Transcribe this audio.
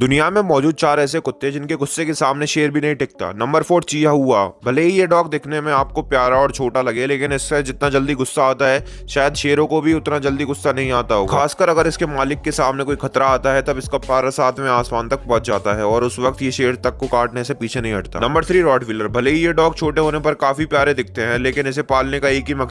दुनिया में मौजूद चार ऐसे कुत्ते जिनके गुस्से के सामने शेर भी नहीं टिकता नंबर फोर चिया हुआ भले ही ये डॉग दिखने में आपको प्यारा और छोटा लगे लेकिन इससे जितना जल्दी गुस्सा आता है शायद शेरों को भी उतना जल्दी गुस्सा नहीं आता हो खासकर अगर इसके मालिक के सामने कोई खतरा आता है तब इसका पारा सातवें आसमान तक पहुंच जाता है और उस वक्त ये शेर तक को काटने से पीछे नहीं हटता नंबर थ्री रॉड भले ही ये डॉग छोटे होने पर काफी प्यारे दिखते हैं लेकिन इसे पालने का एक ही